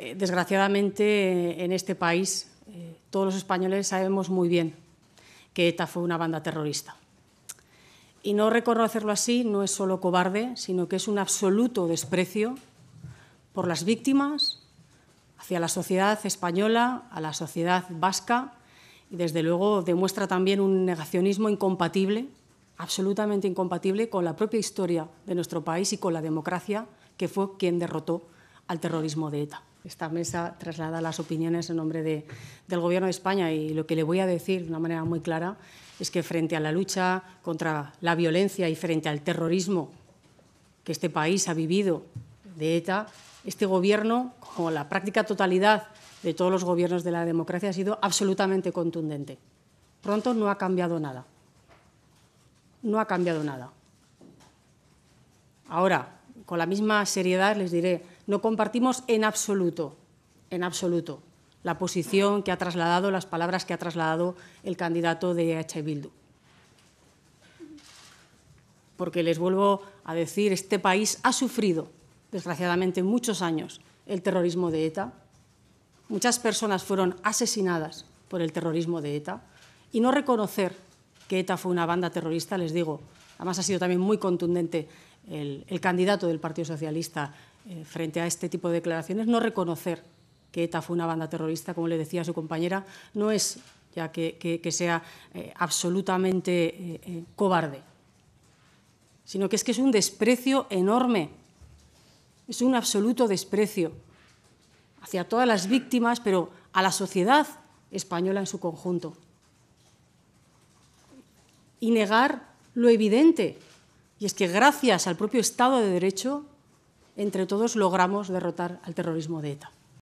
Eh, desgraciadamente eh, en este país eh, todos los españoles sabemos muy bien que ETA fue una banda terrorista. Y no reconocerlo así no es solo cobarde, sino que es un absoluto desprecio por las víctimas, hacia la sociedad española, a la sociedad vasca, y desde luego demuestra también un negacionismo incompatible, absolutamente incompatible con la propia historia de nuestro país y con la democracia, que fue quien derrotó al terrorismo de ETA. Esta mesa traslada las opiniones en nombre del Gobierno de España y lo que le voy a decir de una manera muy clara es que frente a la lucha contra la violencia y frente al terrorismo que este país ha vivido de ETA, este Gobierno, como la práctica totalidad de todos los gobiernos de la democracia, ha sido absolutamente contundente. Pronto no ha cambiado nada. No ha cambiado nada. Ahora, con la misma seriedad les diré no compartimos en absoluto, en absoluto, la posición que ha trasladado, las palabras que ha trasladado el candidato de H. Bildu. Porque les vuelvo a decir, este país ha sufrido, desgraciadamente, muchos años el terrorismo de ETA. Muchas personas fueron asesinadas por el terrorismo de ETA. Y no reconocer que ETA fue una banda terrorista, les digo, además ha sido también muy contundente el, el candidato del Partido Socialista eh, frente a este tipo de declaraciones, no reconocer que ETA fue una banda terrorista, como le decía a su compañera, no es ya que, sea eh, absolutamente eh, cobarde, sino que es que es un desprecio enorme, es un absoluto desprecio hacia todas las víctimas, pero a la sociedad española en su conjunto. Y negar lo evidente, y es que gracias al propio Estado de Derecho entre todos logramos derrotar al terrorismo de ETA.